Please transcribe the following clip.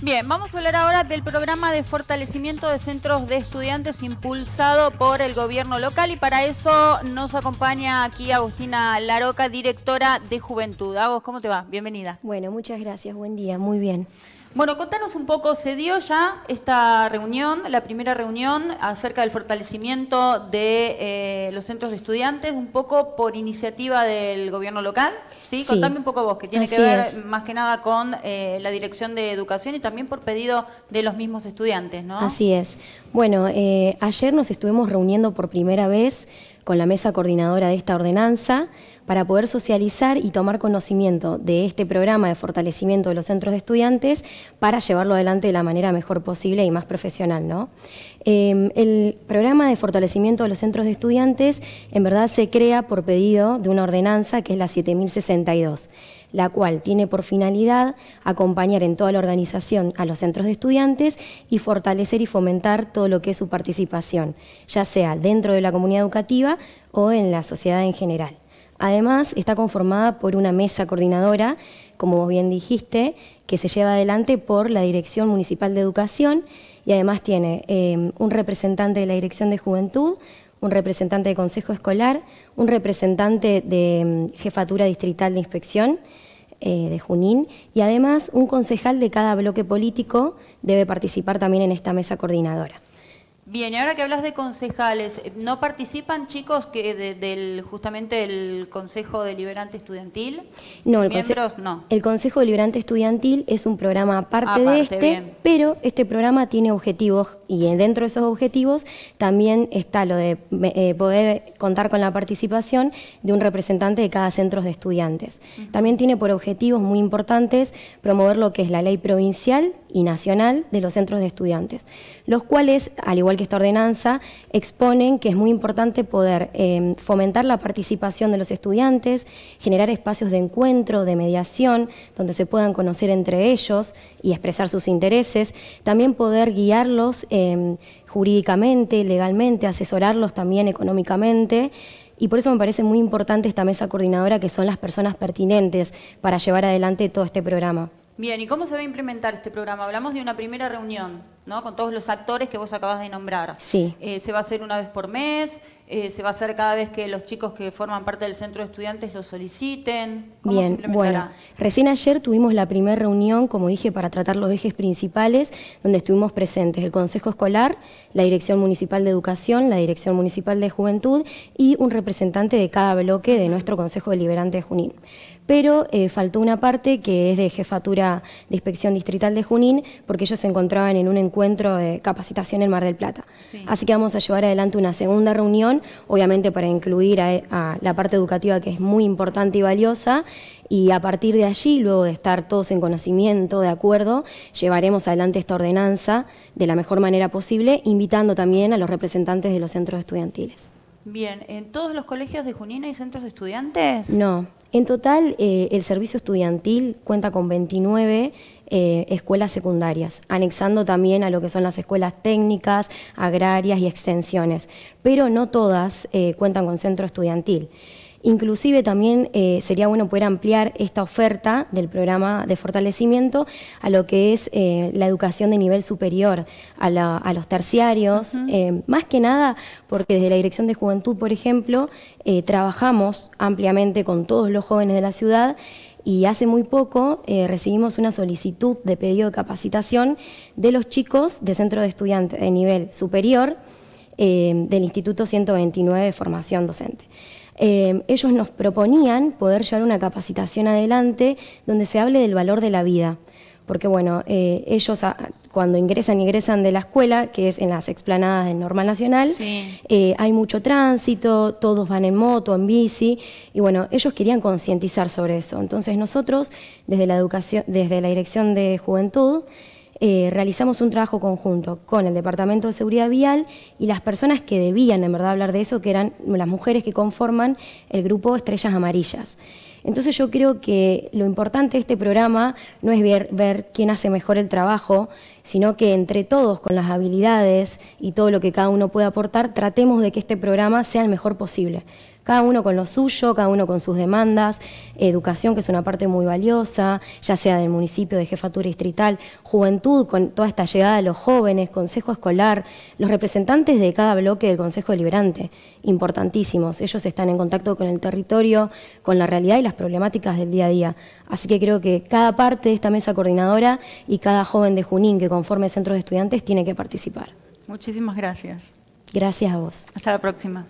Bien, vamos a hablar ahora del programa de fortalecimiento de centros de estudiantes impulsado por el gobierno local y para eso nos acompaña aquí Agustina Laroca, directora de Juventud. Agos, ¿cómo te va? Bienvenida. Bueno, muchas gracias, buen día, muy bien. Bueno, contanos un poco, se dio ya esta reunión, la primera reunión acerca del fortalecimiento de eh, los centros de estudiantes, un poco por iniciativa del gobierno local. Sí, contame un poco vos, que tiene que ver más que nada con eh, la dirección de educación y también por pedido de los mismos estudiantes, ¿no? Así es. Bueno, eh, ayer nos estuvimos reuniendo por primera vez con la mesa coordinadora de esta ordenanza para poder socializar y tomar conocimiento de este programa de fortalecimiento de los centros de estudiantes para llevarlo adelante de la manera mejor posible y más profesional. ¿no? Em, el programa de fortalecimiento de los centros de estudiantes en verdad se crea por pedido de una ordenanza que es la 7062 la cual tiene por finalidad acompañar en toda la organización a los centros de estudiantes y fortalecer y fomentar todo lo que es su participación, ya sea dentro de la comunidad educativa o en la sociedad en general. Además, está conformada por una mesa coordinadora, como vos bien dijiste, que se lleva adelante por la Dirección Municipal de Educación y además tiene eh, un representante de la Dirección de Juventud, un representante de Consejo Escolar, un representante de mm, Jefatura Distrital de Inspección eh, de Junín y además un concejal de cada bloque político debe participar también en esta mesa coordinadora. Bien, y ahora que hablas de concejales, eh, ¿no participan chicos que del justamente el Consejo Deliberante Estudiantil? No, el, no. el Consejo Deliberante Estudiantil es un programa aparte, de este, pero este programa tiene objetivos y dentro de esos objetivos también está lo de eh, poder contar con la participación de un representante de cada centro de estudiantes. También tiene por objetivos muy importantes promover lo que es la ley provincial y nacional de los centros de estudiantes, los cuales, al igual que esta ordenanza, exponen que es muy importante poder eh, fomentar la participación de los estudiantes, generar espacios de encuentro, de mediación, donde se puedan conocer entre ellos y expresar sus intereses, también poder guiarlos eh, jurídicamente, legalmente, asesorarlos también económicamente. Y por eso me parece muy importante esta mesa coordinadora, que son las personas pertinentes para llevar adelante todo este programa. Bien, ¿y cómo se va a implementar este programa? Hablamos de una primera reunión. Con todos los actores que vos acabas de nombrar. Sí. Eh, se va a hacer una vez por mes, eh, se va a hacer cada vez que los chicos que forman parte del centro de estudiantes lo soliciten. Bien, bueno, recién ayer tuvimos la primera reunión, como dije, para tratar los ejes principales, donde estuvimos presentes el Consejo Escolar, la Dirección Municipal de Educación, la Dirección Municipal de Juventud y un representante de cada bloque de nuestro Consejo Deliberante de Junín pero eh, faltó una parte que es de jefatura de inspección distrital de Junín, porque ellos se encontraban en un encuentro encuentro de capacitación en Mar del Plata. Así que vamos a llevar adelante una segunda reunión, obviamente para incluir a la parte educativa que es muy importante y valiosa, y a partir de allí, luego de estar todos en conocimiento, de acuerdo, llevaremos adelante esta ordenanza de la mejor manera posible, invitando también a los representantes de los centros estudiantiles. Bien, ¿en todos los colegios de Junín hay centros de estudiantes? No, en total eh, el servicio estudiantil cuenta con 29 eh, escuelas secundarias, anexando también a lo que son las escuelas técnicas, agrarias y extensiones, pero no todas eh, cuentan con centro estudiantil. Inclusive también eh, sería bueno poder ampliar esta oferta del programa de fortalecimiento a lo que es eh, la educación de nivel superior, a, los terciarios, eh, más que nada porque desde la Dirección de Juventud, por ejemplo, trabajamos ampliamente con todos los jóvenes de la ciudad y hace muy poco recibimos una solicitud de pedido de capacitación de los chicos de centro de estudiantes de nivel superior del Instituto 129 de Formación Docente. Em, ellos nos proponían poder llevar una capacitación adelante donde se hable del valor de la vida. Porque bueno, eh, ellos ah, cuando ingresan, ingresan de la escuela, que es en las explanadas del Normal Nacional, eh, hay mucho tránsito, todos van en moto, en bici, y bueno, ellos querían concientizar sobre eso. Entonces nosotros, desde la educación, desde la Dirección de Juventud, eh, realizamos un trabajo conjunto con el Departamento de Seguridad Vial y las personas que debían en verdad hablar de eso, que eran las mujeres que conforman el grupo Estrellas Amarillas. Entonces yo creo que lo importante de este programa no es ver, quién hace mejor el trabajo, sino que entre todos, con las habilidades y todo lo que cada uno puede aportar, tratemos de que este programa sea el mejor posible cada uno con lo suyo, cada uno con sus demandas, educación, que es una parte muy valiosa, ya sea del municipio, de jefatura distrital, juventud, con toda esta llegada de los jóvenes, consejo escolar, los representantes de cada bloque del Consejo Deliberante, importantísimos, ellos están en contacto con el territorio, con la realidad y las problemáticas del día a día. Así que creo que cada parte de esta mesa coordinadora y cada joven de Junín que conforme centros de estudiantes tiene que participar. Muchísimas gracias. Gracias a vos. Hasta la próxima.